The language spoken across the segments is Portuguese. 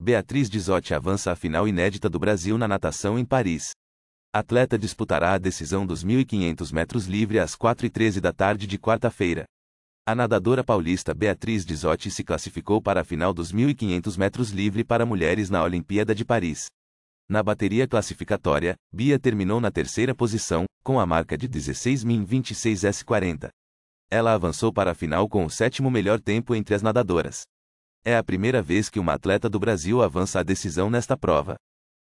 Beatriz Dizotti avança à final inédita do Brasil na natação em Paris. Atleta disputará a decisão dos 1.500 metros livre às 4h13 da tarde de quarta-feira. A nadadora paulista Beatriz Dizotti se classificou para a final dos 1.500 metros livre para mulheres na Olimpíada de Paris. Na bateria classificatória, Bia terminou na terceira posição, com a marca de 16.026 S40. Ela avançou para a final com o sétimo melhor tempo entre as nadadoras. É a primeira vez que uma atleta do Brasil avança a decisão nesta prova.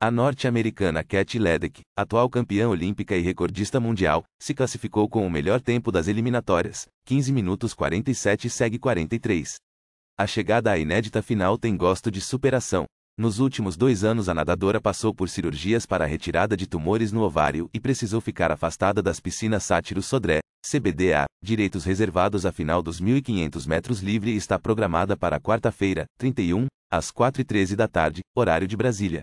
A norte-americana Kat Ledeck, atual campeã olímpica e recordista mundial, se classificou com o melhor tempo das eliminatórias, 15 minutos 47 segue 43. A chegada à inédita final tem gosto de superação, nos últimos dois anos, a nadadora passou por cirurgias para a retirada de tumores no ovário e precisou ficar afastada das piscinas Sátiro Sodré, CBDA, direitos reservados a final dos 1.500 metros livre e está programada para quarta-feira, 31, às 4h13 da tarde, horário de Brasília.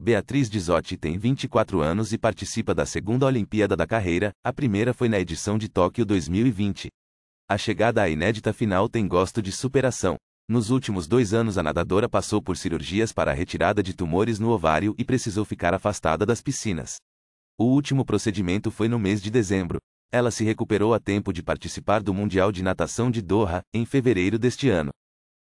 Beatriz Dizotti tem 24 anos e participa da segunda Olimpíada da carreira, a primeira foi na edição de Tóquio 2020. A chegada à inédita final tem gosto de superação. Nos últimos dois anos, a nadadora passou por cirurgias para a retirada de tumores no ovário e precisou ficar afastada das piscinas. O último procedimento foi no mês de dezembro. Ela se recuperou a tempo de participar do Mundial de Natação de Doha, em fevereiro deste ano.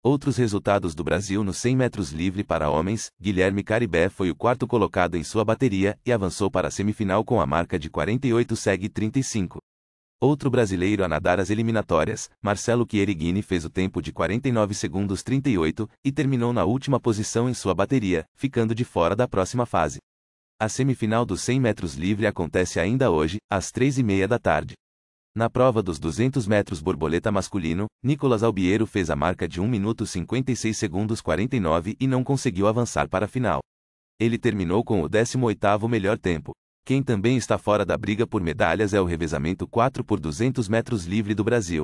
Outros resultados do Brasil no 100 metros livre para homens, Guilherme Caribé foi o quarto colocado em sua bateria e avançou para a semifinal com a marca de 48,35. Outro brasileiro a nadar as eliminatórias, Marcelo Chierigini fez o tempo de 49 segundos 38 e terminou na última posição em sua bateria, ficando de fora da próxima fase. A semifinal dos 100 metros livre acontece ainda hoje, às 3h30 da tarde. Na prova dos 200 metros borboleta masculino, Nicolas Albiero fez a marca de 1 minuto 56 segundos 49 e não conseguiu avançar para a final. Ele terminou com o 18º melhor tempo. Quem também está fora da briga por medalhas é o revezamento 4 por 200 metros livre do Brasil.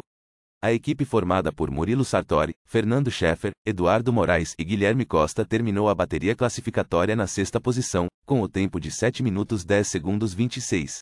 A equipe formada por Murilo Sartori, Fernando Scheffer, Eduardo Moraes e Guilherme Costa terminou a bateria classificatória na sexta posição, com o tempo de 7 minutos 10 segundos 26.